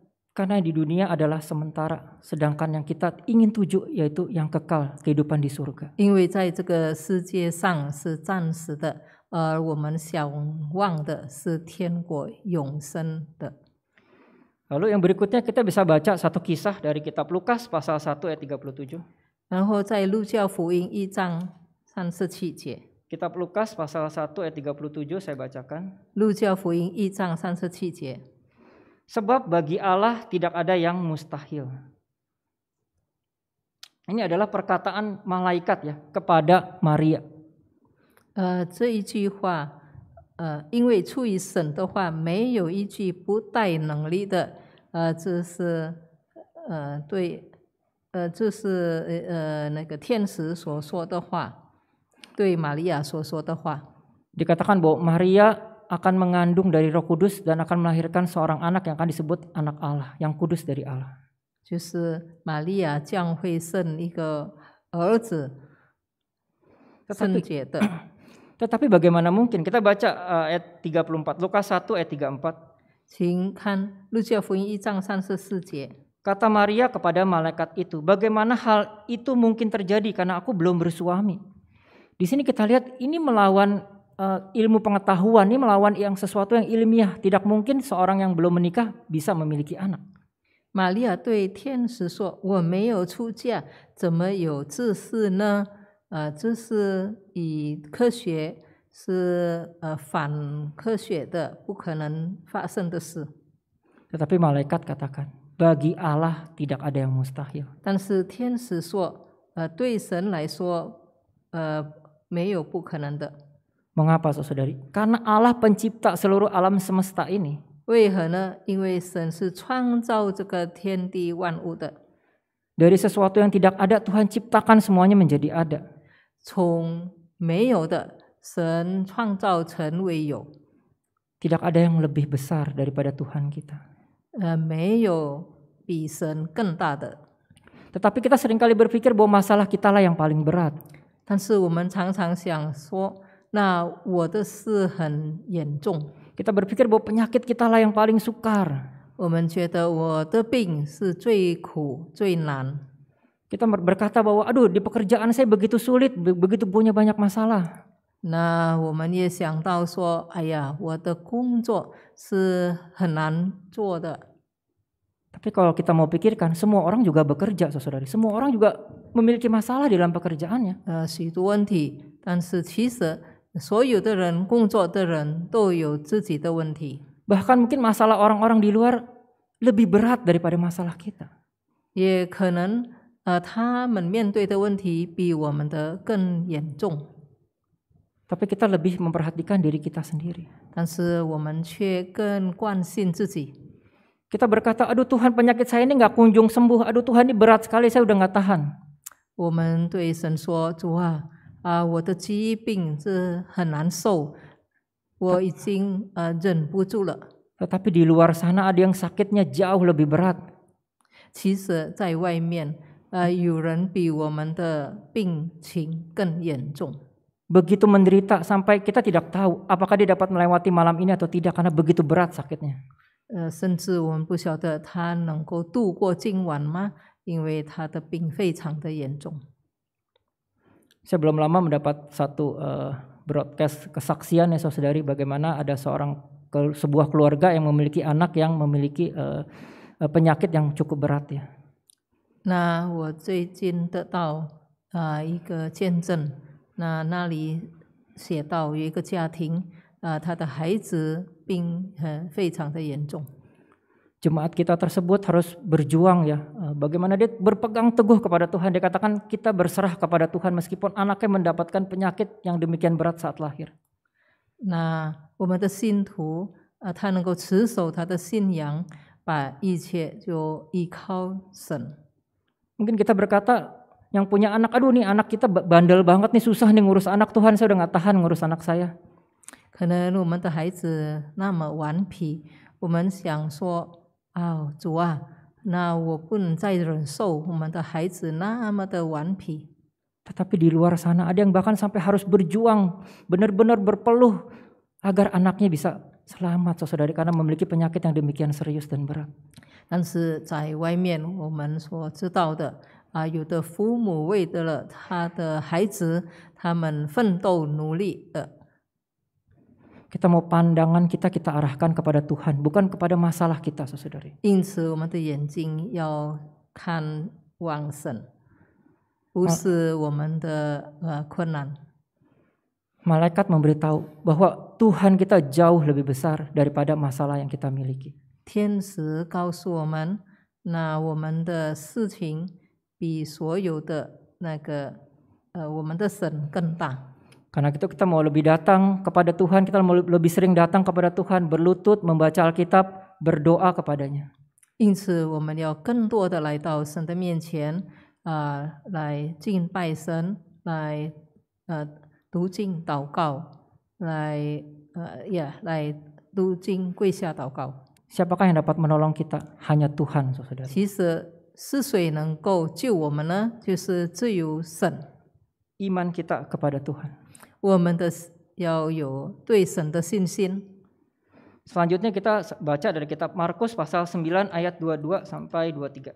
Karena di dunia adalah sementara, sedangkan yang kita ingin tuju yaitu yang kekal, kehidupan di surga. Lalu yang berikutnya kita bisa baca satu kisah dari kitab Lukas pasal 1 ayat 37. Kitab Lukas pasal 1 ayat 37 saya bacakan. 路教福音一章三十七节。Sebab bagi Allah tidak ada yang mustahil. Ini adalah perkataan malaikat ya kepada Maria. Uh, Dikatakan bahwa Maria akan mengandung dari Roh Kudus dan akan melahirkan seorang anak yang akan disebut anak Allah, yang kudus dari Allah. 就是玛利亚将会生一个儿子，圣洁的。Tetapi bagaimana mungkin? Kita baca eh, ayat 34, Lukas 1 ayat 34. Kata Maria kepada malaikat itu, bagaimana hal itu mungkin terjadi karena aku belum bersuami? Di sini kita lihat ini melawan uh, ilmu pengetahuan ini melawan yang sesuatu yang ilmiah. Tidak mungkin seorang yang belum menikah bisa memiliki anak. Maria mustahil. Tetapi malaikat katakan, bagi Allah tidak ada yang mustahil. Mengapa saudari? Karena Allah pencipta seluruh alam semesta ini. Dari sesuatu yang tidak ada Tuhan ciptakan semuanya menjadi ada. Tidak ada yang lebih besar daripada Tuhan kita. Tetapi kita seringkali berpikir bahwa masalah kita lah yang paling berat. 但是我们常常想说。Nah, kita berpikir bahwa penyakit kita lah yang paling sukar. Kita berkata bahwa aduh di pekerjaan saya begitu sulit, begitu punya banyak masalah. Nah, tapi kalau kita mau pikirkan, semua orang juga bekerja, saudari. Semua orang juga memiliki masalah di dalam pekerjaannya. 呃，许多问题，但是其实 eh, 所有的人、工作的人都有自己的问题。Bahkan mungkin masalah orang-orang di luar lebih berat daripada masalah kita. 也可能呃，他们面对的问题比我们的更严重。Tapi kita lebih memperhatikan diri kita sendiri. kita berkata, aduh Tuhan penyakit saya ini nggak kunjung sembuh. Aduh Tuhan ini berat sekali, saya udah nggak tahan. 啊，我的记忆病是很难受，我已经呃忍不住了。Tetapi di luar sana ada yang sakitnya jauh lebih berat. 其实，在外面，呃，有人比我们的病情更严重。begitu menderita sampai kita tidak tahu apakah dia dapat melewati malam ini atau tidak karena begitu berat sakitnya. 呃，甚至我们不晓得他能够度过今晚吗？因为他的病非常的严重。saya belum lama mendapat satu uh, broadcast kesaksian ya saudari bagaimana ada seorang ke, sebuah keluarga yang memiliki anak yang memiliki uh, penyakit yang cukup berat ya. Nah, ah, nah ah, Jemaat kita tersebut harus berjuang ya Eh, bagaimana dia berpegang teguh kepada Tuhan. Dia katakan kita berserah kepada Tuhan meskipun anaknya mendapatkan penyakit yang demikian berat saat lahir. Nah, Mungkin kita berkata yang punya anak, aduh nih anak kita bandel banget nih susah nih ngurus anak Tuhan saya udah nggak tahan ngurus anak saya. Karena kita 那我不能再忍受我们的孩子那么的顽皮。Tetapi di luar sana ada yang bahkan sampai harus berjuang, benar-benar berpeluh agar anaknya bisa selamat, saudari, karena memiliki penyakit yang demikian serius dan berat. 但是在外面我们所知道的啊，有的父母为了他的孩子，他们奋斗努力的。kita mau pandangan kita kita arahkan kepada Tuhan, bukan kepada masalah kita, saudari. Malaikat memberitahu bahwa Tuhan kita jauh lebih besar daripada masalah yang kita miliki. 天使告诉我们，那我们的事情比所有的那个呃我们的神更大。karena itu kita mau lebih datang kepada Tuhan, kita mau lebih sering datang kepada Tuhan, berlutut, membaca Alkitab, berdoa kepadanya. 因此，我们要更多的来到神的面前，啊、呃，来敬拜神，来呃读经祷告，来呃呀，来读经跪下祷告。Siapakah yang dapat menolong kita? Hanya Tuhan, saudara. 其实是谁能够救我们呢？就是只有神。Iman kita kepada Tuhan. 我们的要有对神的信心。Selanjutnya kita baca dari kitab Markus pasal 9 ayat 22 sampai 23.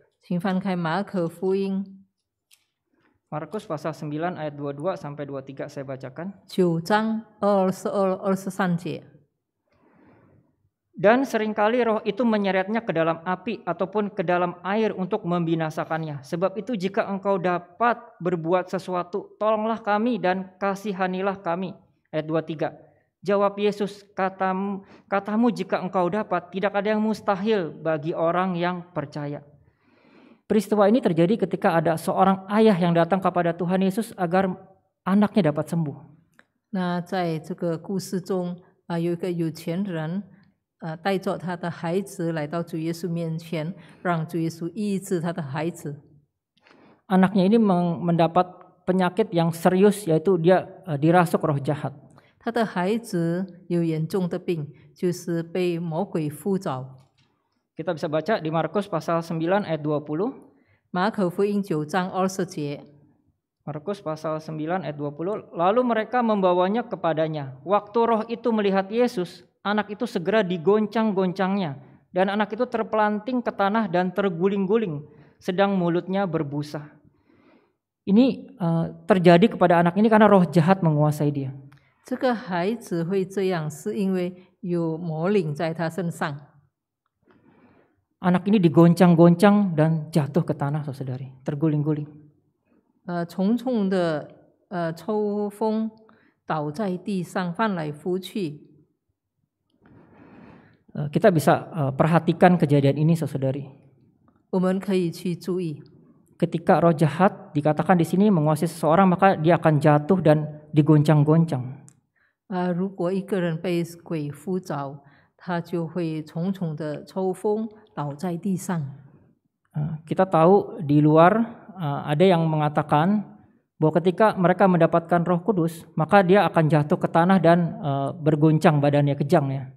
Markus pasal 9 ayat 22 sampai 23 saya bacakan. Dan seringkali roh itu menyeretnya ke dalam api ataupun ke dalam air untuk membinasakannya. Sebab itu jika engkau dapat berbuat sesuatu, tolonglah kami dan kasihanilah kami. Ayat 23. Jawab Yesus, katamu, katamu jika engkau dapat, tidak ada yang mustahil bagi orang yang percaya. Peristiwa ini terjadi ketika ada seorang ayah yang datang kepada Tuhan Yesus agar anaknya dapat sembuh. Nah, cerita ini ada 在这个故事中啊，有一个有钱人。呃带着他的孩子来到主耶稣面前，让主耶稣医治他的孩子。Anaknya ini mendapat penyakit yang serius yaitu dia uh, dirasuk roh jahat. 他的孩子有严重的病，就是被魔鬼附着。Kita bisa baca di Markus pasal 9 ayat 20. Markus pasal 9 ayat 20. Lalu mereka membawanya kepadanya. Waktu roh itu melihat Yesus, anak itu segera digoncang-goncangnya dan anak itu terpelanting ke tanah dan terguling-guling sedang mulutnya berbusa. Ini uh, terjadi kepada anak ini karena roh jahat menguasai dia. Anak ini digoncang-goncang dan jatuh ke tanah, saudari, terguling-guling. uh, Eh, kita bisa eh, perhatikan kejadian ini saudari. Ketika roh jahat dikatakan di sini menguasai seseorang maka dia akan jatuh dan digoncang-goncang. Kita tahu di luar eh, ada yang mengatakan bahwa ketika mereka mendapatkan Roh Kudus, maka dia akan jatuh ke tanah dan bergoncang badannya kejang ya.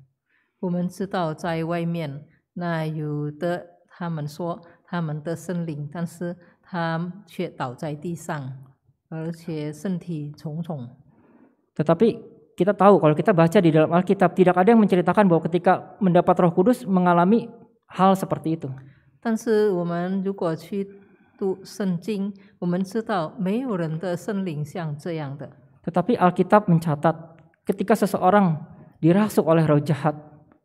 我们知道在外面，那有的他们说他们的圣灵，但是他却倒在地上，而且身体重重。Tetapi kita tahu kalau kita baca di dalam Alkitab tidak ada yang menceritakan bahwa ketika mendapat Roh Kudus mengalami hal seperti itu. Tetapi Alkitab mencatat ketika seseorang dirasuk oleh roh jahat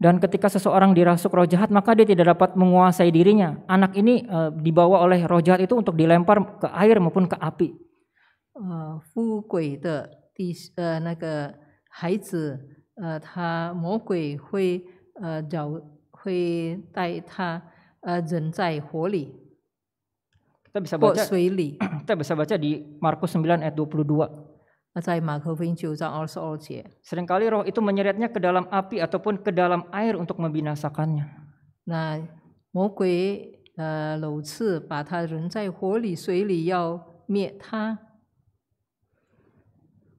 Dan ketika seseorang dirasuk roh jahat, maka dia tidak dapat menguasai dirinya. Anak ini e, dibawa oleh roh jahat itu untuk dilempar ke air maupun ke api. Uh, eh, 富贵的第呃那个孩子，呃，他魔鬼会呃找会带他呃人在火里，kita bisa baca, kita bisa baca di Markus 9 ayat 22. 在马可福音九章二十二节。Seringkali roh itu menyeretnya ke dalam api ataupun ke dalam air untuk membinasakannya.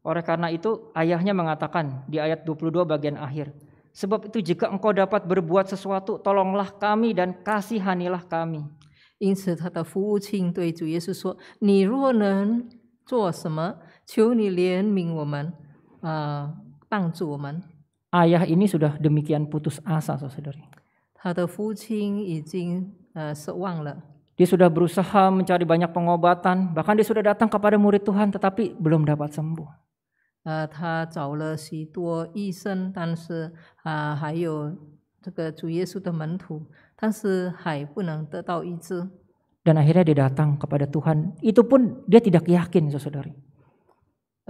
Oleh karena itu, ayahnya mengatakan di ayat 22 bagian akhir, Sebab itu jika engkau dapat berbuat sesuatu, tolonglah kami dan kasihanilah kami. 因此，他的父亲对主耶稣说：“你若能做什么，求你怜悯我们，呃，帮助我们。Ayah ini sudah demikian putus asa, saudari. 他的父亲已经呃失望了。Dia sudah berusaha mencari banyak pengobatan, bahkan dia sudah datang kepada murid Tuhan, tetapi belum dapat sembuh. Uh, akhirnya dia datang kepada Tuhan. Itu pun dia tidak yakin, saudari.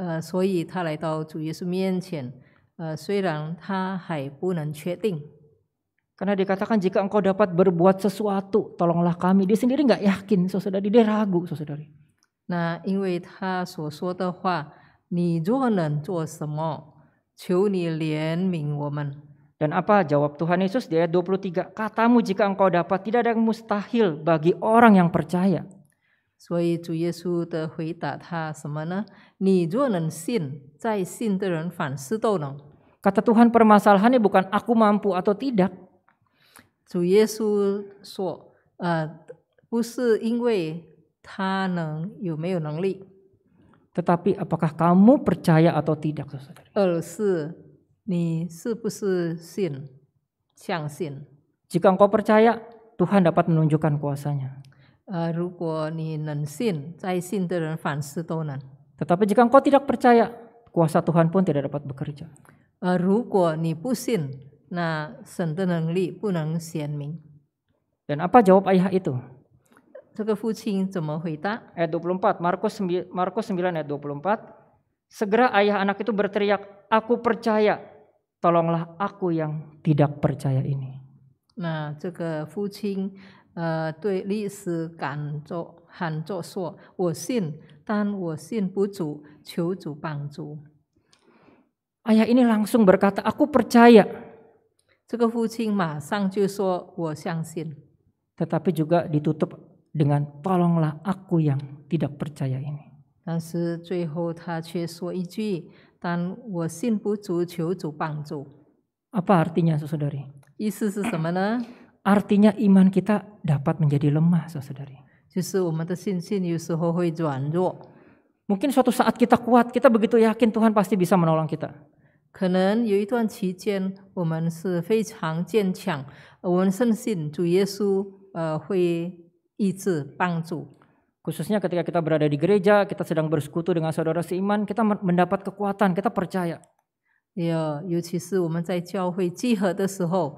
呃，所以他来到主耶稣面前，呃，虽然他还不能确定。Karena dikatakan jika engkau dapat berbuat sesuatu, tolonglah kami. Dia sendiri nggak yakin, saudari. Dia ragu, saudari. Nah, ini dia Dan apa jawab Tuhan Yesus di ayat 23? Katamu jika engkau dapat, tidak ada yang mustahil bagi orang yang percaya. 所以主耶稣的回答他什么呢？你若能信，在信的人凡事都能。Kata Tuhan permasalahannya bukan aku mampu atau tidak. Tetapi apakah kamu percaya atau tidak, saudara? engkau percaya, Tuhan dapat menunjukkan kuasanya. Uh, Tetapi jika engkau tidak percaya, kuasa Tuhan pun tidak dapat bekerja. Uh, Dan apa jawab ayah itu? Ayat 24, Markus 9, Markus 9 ayat 24. Segera ayah anak itu berteriak, "Aku percaya. Tolonglah aku yang tidak percaya ini." Nah, 这个父亲呃对历史感做喊作说：“我信，但我信不足，求主帮助。”ayah ini langsung berkata, aku percaya. juga ditutup dengan tolonglah aku yang tidak percaya ini. artinya, saudari? 意思是什么呢？artinya iman kita dapat menjadi lemah, saudari. Mungkin suatu saat kita kuat, kita begitu yakin Tuhan pasti bisa menolong kita. Uh, Khususnya ketika kita berada di gereja, kita sedang bersekutu dengan saudara seiman, kita mendapat kekuatan, kita percaya. Ya, 尤其是我们在教会集合的时候，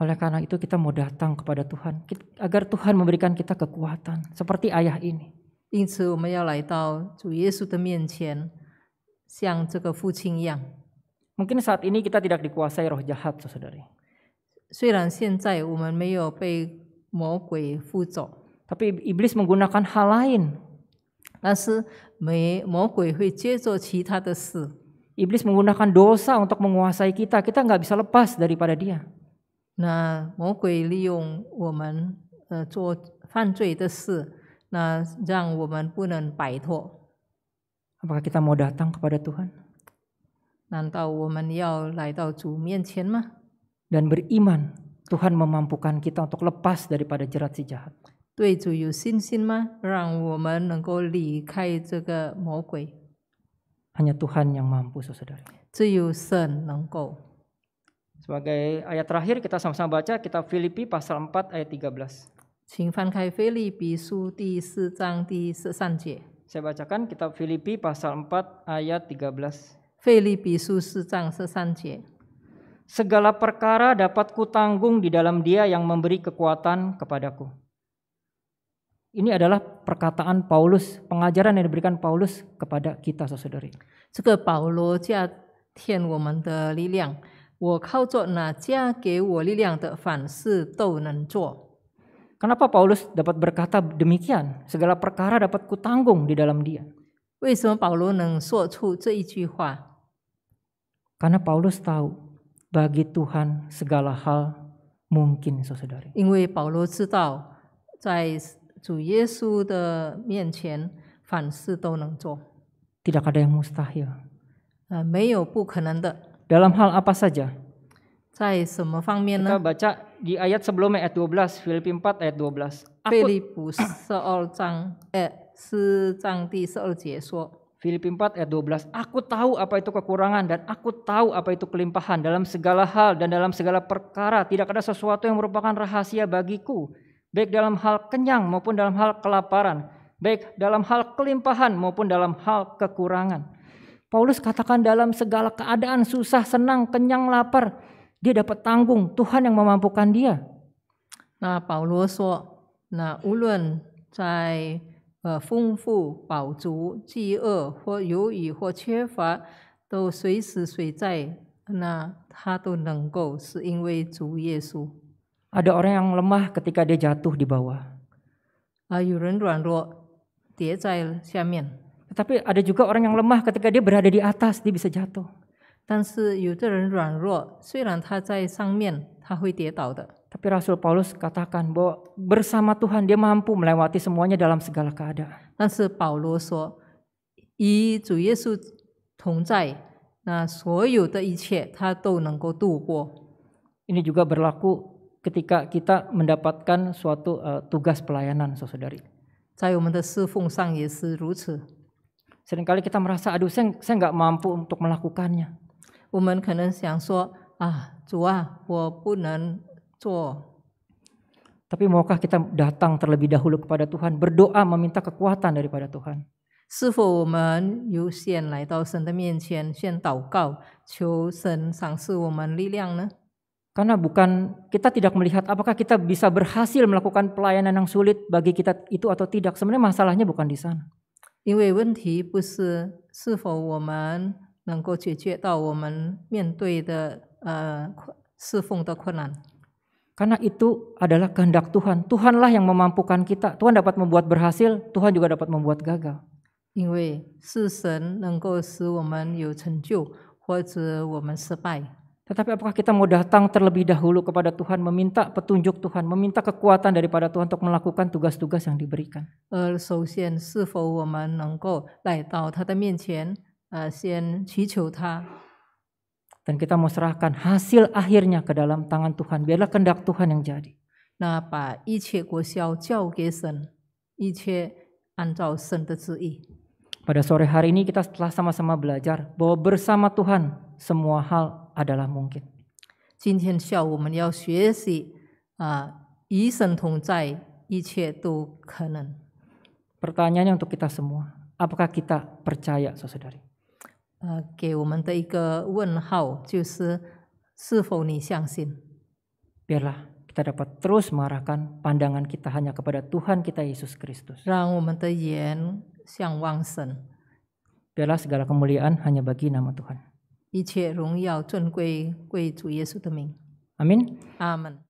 Oleh karena itu kita mau datang kepada Tuhan agar Tuhan memberikan kita kekuatan seperti ayah ini. Mungkin saat ini kita tidak dikuasai roh jahat, saudari. Tapi iblis menggunakan hal lain. menggunakan dosa untuk menguasai kita. Kita nggak bisa lepas daripada dia. 那魔鬼利用我们呃做犯罪的事，那让我们不能摆脱。Apakah kita mau datang kepada Tuhan? Dan beriman, Tuhan memampukan kita untuk lepas daripada jerat si jahat. Tuhan yang mampu, saudara. 只有神能够。sebagai ayat terakhir kita sama-sama baca kitab Filipi pasal 4 ayat 13. saya bacakan kitab Filipi pasal 4 ayat 13. Segala perkara dapat kutanggung di dalam Dia yang memberi kekuatan kepadaku. Ini adalah perkataan Paulus, pengajaran yang diberikan Paulus kepada kita, saudari. 这个保罗加添我们的力量。我靠着那加给我力量的，凡事都能做。Kenapa Paulus dapat berkata demikian? Segala perkara dapat kutanggung di dalam Dia. Karena Paulus tahu bagi Tuhan segala hal mungkin, saudari. 因为保罗知道，在主耶稣的面前，凡事都能做。Tidak ada yang mustahil. 呃，没有不可能的。dalam hal apa saja? Kita baca di ayat sebelumnya ayat 12, Filipi 4 ayat 12. Aku, eh, Filipi 4 ayat 12, aku tahu apa itu kekurangan dan aku tahu apa itu kelimpahan dalam segala hal dan dalam segala perkara tidak ada sesuatu yang merupakan rahasia bagiku baik dalam hal kenyang maupun dalam hal kelaparan baik dalam hal kelimpahan maupun dalam hal kekurangan. Paulus katakan dalam segala keadaan susah, senang, kenyang, lapar, dia dapat tanggung Tuhan yang memampukan dia. Nah, Paulus so, nah, ulun cai e eh, fung fu ji e ho yu yi ho che fa to sui si sui cai, nah ta to neng go si in wei zu ye su. Ada orang yang lemah ketika dia jatuh di bawah. Ayu ah, ren ruan ruo, dia cai xia tapi ada juga orang yang lemah ketika dia berada di atas, dia bisa jatuh. 但是有的人软弱，虽然他在上面，他会跌倒的。Tapi Rasul Paulus katakan bahwa bersama Tuhan dia mampu melewati semuanya dalam segala keadaan. 但是保罗说，与主耶稣同在，那所有的一切他都能够度过。Ini juga berlaku ketika kita mendapatkan suatu uh, tugas pelayanan, saudari. 在我们的侍奉上也是如此。Seringkali kita merasa, aduh saya, saya nggak mampu untuk melakukannya. Tapi maukah kita datang terlebih dahulu kepada Tuhan, berdoa meminta kekuatan daripada Tuhan? Karena bukan kita tidak melihat apakah kita bisa berhasil melakukan pelayanan yang sulit bagi kita itu atau tidak. Sebenarnya masalahnya bukan di sana. 因为问题不是是否我们能够解决到我们面对的呃侍奉的困难，karena itu adalah kendak Tuhan, Tuhanlah yang memampukan kita, Tuhan dapat membuat berhasil, Tuhan juga dapat membuat gagal, 因为是神能够使我们有成就或者我们失败。Tetapi apakah kita mau datang terlebih dahulu kepada Tuhan, meminta petunjuk Tuhan, meminta kekuatan daripada Tuhan untuk melakukan tugas-tugas yang diberikan? Dan kita mau serahkan hasil akhirnya ke dalam tangan Tuhan. Biarlah kehendak Tuhan yang jadi. Pada sore hari ini kita telah sama-sama belajar bahwa bersama Tuhan semua hal adalah mungkin. Pertanyaannya untuk kita semua, apakah kita percaya, saudari? Uh, kita dapat terus mengarahkan pandangan kita hanya kepada Tuhan kita Yesus Kristus. Biarlah segala kemuliaan hanya bagi nama Tuhan. 一切荣耀尊贵归主耶稣的名。阿门。阿门。